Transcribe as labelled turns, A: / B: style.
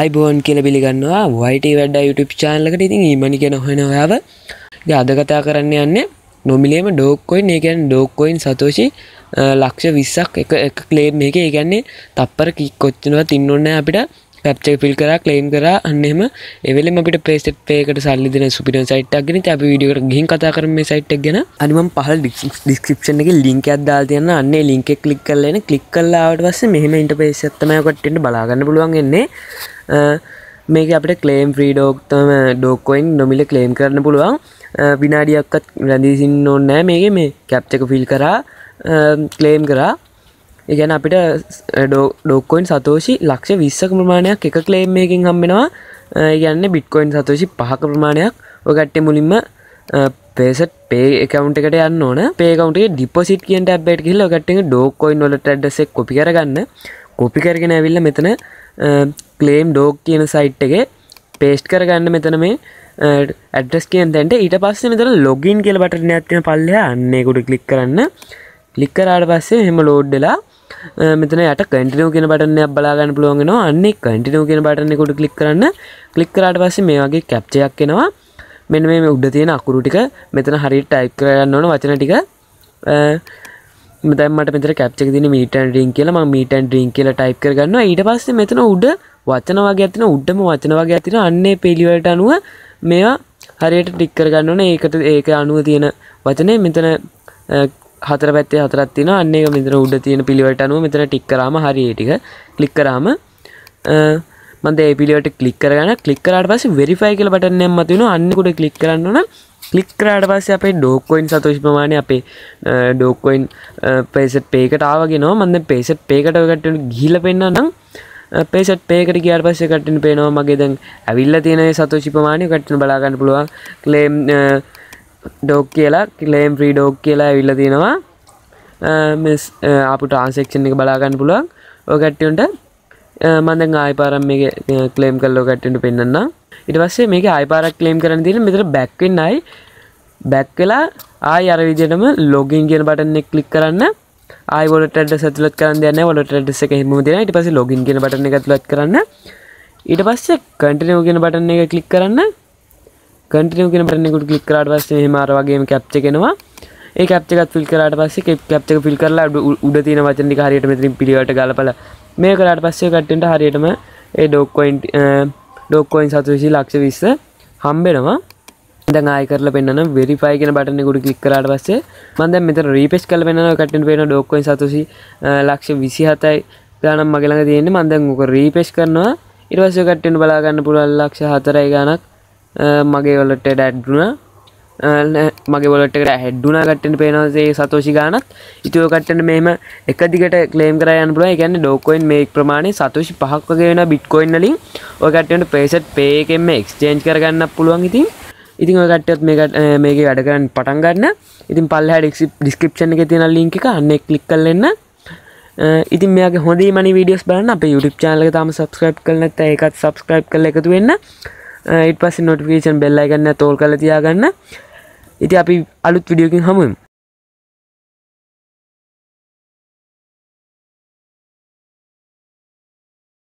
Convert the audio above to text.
A: අයිබෝන් කියල පිළිගන්නවා වයිට වැඩ YouTube චාන්ලකට ඉතින් ඒමනි කෙන හොෙනොයාව අදකතා කරන්න යන්න නොමිලේම ඩෝක්කොයින් ඒකැන් ඩෝක්කොයින් සතෝෂි ලක්ෂ විස්සක් එක එක කලේම් එක ඒගැන්නේ තප්පර කික්කොච්චනවා තින්නොන්න අපිට පැප්ච පිල් කර කලේම් කර අන්නෙම එවලම අපිට පේසට් පේකට සල්ලිදන සුපිට සයිට් ගෙන අප විඩියකට ගින් කතා කරම සයිට් ගෙන අනිම පහල් ඩිස්ක්‍රපෂන් එක ලින්ක අදදා තියන්න අන්නේ ලින්ක කලික් කරලන කලික් කල්ලාට පස්ස මෙහම ඉන්ටපේස් ඇත්තමයකටට බලාගන්න පුළුවන් එන්නේ මේක අපට කලේම් ්‍රී ඩෝක්තම ඩෝකොයින් නොමිල කලේම් කරන්න පුළුවන් විනාඩියක්කත් රැදිසින්න ඕන්නෑ මේක මේ කැප්චක ෆිල් කරා කලේම් කරා ඒගැන අපිට ඩොක්කොයින් සතෝෂි ලක්ෂ විස්සක ප්‍රමාණයක් එක කලේම්මයකින් හම්බෙනවා යන්න බිට්කොයින් සතෝෂි පහක ප්‍රමාණයක් ඔගට්ටේ මුලින්ම පේසට පේ එකකවන්ට එකට යන්න ඕන පේකවන්ටේ ඩිපොසිට කියට බැට හිල්ල ගට්ටෙන ඩෝකොයින් ොලට ඇඩසෙක් කොපි කරගන්න කොපි කරගෙන ඇවිල්ල මෙතන කලේම් ඩෝක් කියන සයිට් එක පේස්ට් කරගන්න මෙතන මේ ඇඩස් කියෙන් තැන්ට ඊට පස්සේ මෙතර ලොගින් කියල බටන ඇත්තින පල්ලයා අන්නේකුට කලික් කරන්න ලික්කරාට පස්සේ හෙම ලෝඩ්ඩලා මෙතනයට කටිනෝ කියෙන බටනයක් බලාගන්න පුළුවන්ගෙන අන්නේ කටිනෝ කියෙන බටනෙකොට කලික් කරන්න කලික් කරට පස්සේ මේ වගේ කැප්චයක් කෙනවා මෙන මේ උඩ තියෙන අකුරු ටික මෙතන හරිට අයි කරන්න ඕන වචන ටික මෙදමට මෙතර කැප්චක් තින මීටන් රිින් කියල ම මීටන් රිින් කියල ටයි් කරගන්න ඊට පස්සේ මෙතන උඩ වචන වගේ ඇතින උඩම වචන වගේ ඇතින අන්නේ පෙළිවට අනුව මේවා හරියට ටික් කරගන්න ඕන ඒකට ඒක අනුව තියෙන වචනය මෙතන හතර පැත්තේ හතරත් තින අන්නේ මෙතර උඩ තියෙන පිළිවට අනුව මෙතන ටික් කරාම හරිටික ලික් කරාම මන්දේ පිළිවට කලික් කරගන කලික්කරට පස වෙරිෆයි කල පටන මතින අන්නෙකුට කලික් කරන්නන කලික්කරට පස්ස අපේ ඩෝකොයින් සතුෂ්පමානය අපේ ඩෝකොයින් පේසට් පේකට ආවගෙන මන්ද පේසට් පේකට ගට ගිල පෙන්න්න නම් පේසට් පේකට කියාට පස්ස කටින් පේනවා මගේ දැන් ඇවිල්ල තියෙන සතුෂිපමානය කට්න බලාගන්න පුළුවන් ලේම් ඩෝක් කියලා කිලේම් ්‍රී ඩෝක් කියලා ඇවිල්ල තියෙනවා අප ට්‍රන්සෙක්ෂන් එක බලාගන්න පුළුවන් ඕ කැට්ටියන්ට මඳ ආයිපාරම් මේ කලේම් කල්ලෝ කැට්ටට පෙන්න්න ඉට පස්සේ මේක ආයිපාරක් කලේම් කරන තින මෙතර බැක්වෙන්නයි බැක් වෙලා ආය අර විදිහටම ලොගින් කියන බටන් එක ක්ලික් කරන්න ආයි වලට ඇඩ්‍රස් ඇතුළත් කරන්න දෙන්න වලට ඇඩ්‍රස් එක හිමු දෙනවා ඊට පස්සේ ලොගින් කියන බටන් එක ඇතුළත් කරන්න ඊට පස්සේ කන්ටිනියු කියන බටන් එක ක්ලික් කරන්න කටිය කියෙන පරන්නෙකුට කලික් කරට පස්සේ හමාර වගේ කැප්ච කෙනවා ඒ කැප්චකත් ෆිල් කරට පස්සේ කැප්චක ෆිල් කරලා උඩ තියෙන වචනි හරියට මෙතින් පිළිවට ගලපල මේ කරට පස්සේ කට්ටට හරියටම ඒ ඩොක්කොයින්් ඩොක්කොයින් සතුවිසි ලක්ෂ විස්ස හම්බෙනවා දැන් ආය කරලා පෙන්වන වෙරිෆයි කියන බටන් එකට ක්ලික් කරාට පස්සේ මම දැන් මෙතන රීපේස් කරලා පෙන්වනවා කට්ටෙන් පේන ඩොක්කොයින් සතුසි ලක්ෂ 27යි ගණන් මගේ ළඟ තියෙන්නේ මම දැන් උක රීපේස් කරනවා ඊට පස්සේ කට්ටෙන් බලා ගන්න පුළුවන් ලක්ෂ 4යි ගණක් මගේ වලට ඩැඩ්ුණ මගේ වලට හැඩ්ඩුනා කට්ටට පේනවසේ සතෝෂි ගානත් ඉතුව කට්ටට මෙම එක දිගට කලේම් කරයන් පුල ගැන්න ඩෝකොයින් මේ ප්‍රමාණය සතුෂි පහක්ක වෙන බිට්කොයින්නලින් ඔකටට පේසට් පේකෙන්ම එක්ස්ටේන්ච් කරගන්න පුළුවන් ඉතින් ඉතින් ඔකටත් මේක වැඩ කරන්න පටන් ගන්න ඉතින් පල්හ ඩිස්කප්ෂණ එක තියෙන ලින්ක එක අන්න කලික් කල්ලන්න ඉතින් මේක හොඳ මනි වීඩියස් බලන්න අප YouTube චානල තම සබස්ක්‍රයිබ් කරනත් ඒකත් සබස්ක්‍රයිබ් කල එකතු වෙන්න ඉට පස්ස නොටිෆිකේෂන් බෙල්ලයිගන්න තෝල් කළ තියාගන්න ඉති අපි අලුත් විඩියෝකින් හමුවම්